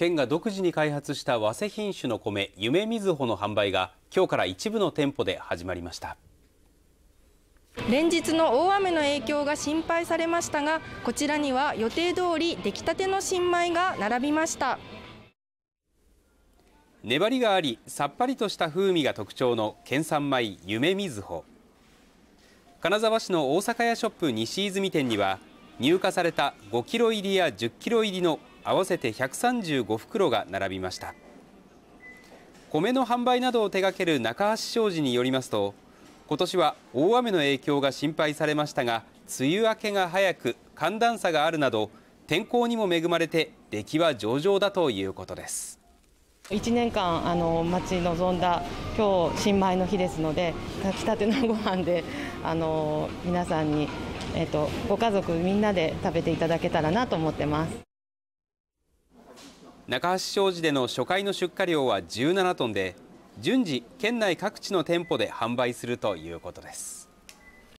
県が独自に開発した和製品種の米夢みずほの販売が今日から一部の店舗で始まりました連日の大雨の影響が心配されましたがこちらには予定通り出来たての新米が並びました粘りがありさっぱりとした風味が特徴の県産米夢みずほ金沢市の大阪屋ショップ西泉店には入荷された5キロ入りや10キロ入りの合わせて135袋が並びました米の販売などを手掛ける中橋商事によりますと今年は大雨の影響が心配されましたが梅雨明けが早く寒暖差があるなど天候にも恵まれて出来は上々だということです1年間あの待ち望んだ今日新米の日ですので炊きたてのご飯であの皆さんに、えっと、ご家族みんなで食べていただけたらなと思ってます。中橋商事での初回の出荷量は17トンで順次県内各地の店舗で販売するということです